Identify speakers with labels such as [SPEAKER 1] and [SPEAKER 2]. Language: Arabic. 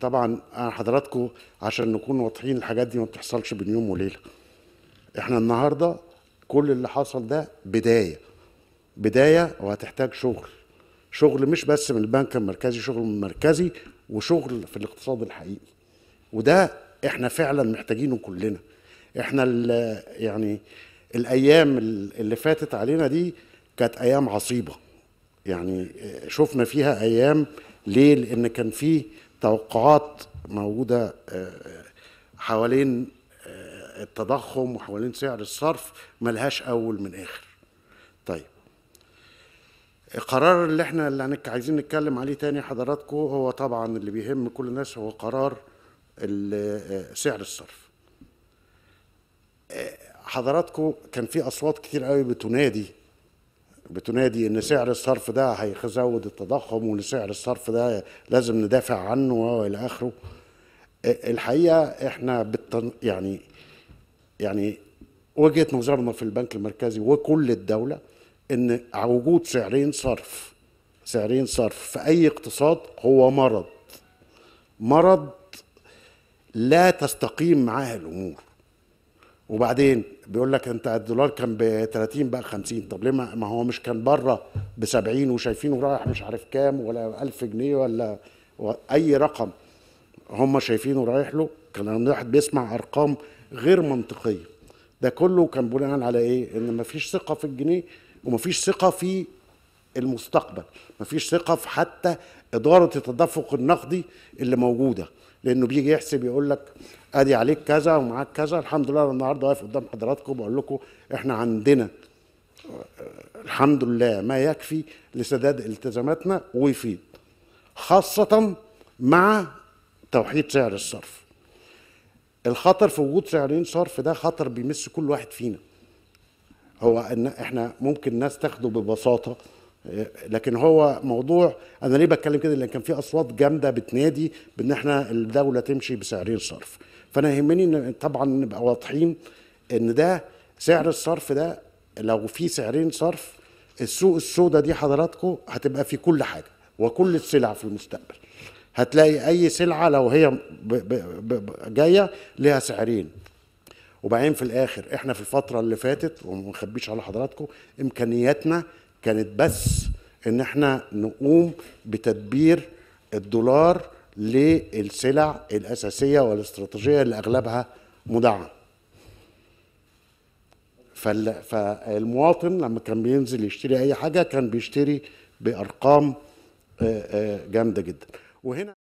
[SPEAKER 1] طبعا انا حضراتكم عشان نكون واضحين الحاجات دي ما بتحصلش بين يوم وليله احنا النهارده كل اللي حصل ده بدايه بدايه وهتحتاج شغل شغل مش بس من البنك المركزي شغل من المركزي وشغل في الاقتصاد الحقيقي وده احنا فعلا محتاجينه كلنا احنا يعني الايام اللي فاتت علينا دي كانت ايام عصيبه يعني شفنا فيها ايام ليه لان كان فيه توقعات موجوده آه، حوالين آه، التضخم وحوالين سعر الصرف ملهاش اول من اخر طيب القرار اللي احنا اللي عايزين نتكلم عليه تاني حضراتكم هو طبعا اللي بيهم كل الناس هو قرار آه، سعر الصرف حضراتكم كان في اصوات كتير قوي بتنادي بتنادي ان سعر الصرف ده هيزود التضخم وان سعر الصرف ده لازم ندافع عنه والى اخره الحقيقه احنا بالتن... يعني يعني وجهه نظرنا في البنك المركزي وكل الدوله ان وجود سعرين صرف سعرين صرف في اي اقتصاد هو مرض مرض لا تستقيم معاه الامور وبعدين بيقول لك انت الدولار كان ب 30 بقى 50 طب ليه ما هو مش كان بره ب 70 وشايفينه رايح مش عارف كام ولا 1000 جنيه ولا اي رقم هم شايفينه رايح له كان الواحد بيسمع ارقام غير منطقيه ده كله كان بناء على ايه ان مفيش ثقه في الجنيه ومفيش ثقه في المستقبل مفيش ثقه في حتى إدارة التدفق النقدي اللي موجودة لأنه بيجي يحسب يقول لك أدي عليك كذا ومعاك كذا الحمد لله النهاردة واقف قدام حضراتكم بقول لكم إحنا عندنا الحمد لله ما يكفي لسداد التزاماتنا ويفيد خاصة مع توحيد سعر الصرف الخطر في وجود سعرين صرف ده خطر بيمس كل واحد فينا هو ان احنا ممكن ناس تاخده ببساطه لكن هو موضوع انا ليه بتكلم كده لان كان في اصوات جامده بتنادي بان احنا الدوله تمشي بسعرين صرف فانا يهمني ان طبعا نبقى واضحين ان ده سعر الصرف ده لو في سعرين صرف السوق السوداء دي حضراتكم هتبقى في كل حاجه وكل السلع في المستقبل هتلاقي اي سلعه لو هي جايه ليها سعرين وبعدين في الاخر احنا في الفتره اللي فاتت وما نخبيش على حضراتكم امكانياتنا كانت بس ان احنا نقوم بتدبير الدولار للسلع الاساسيه والاستراتيجيه اللي اغلبها مدعم فالمواطن لما كان بينزل يشتري اي حاجه كان بيشتري بارقام جامده جدا وهنا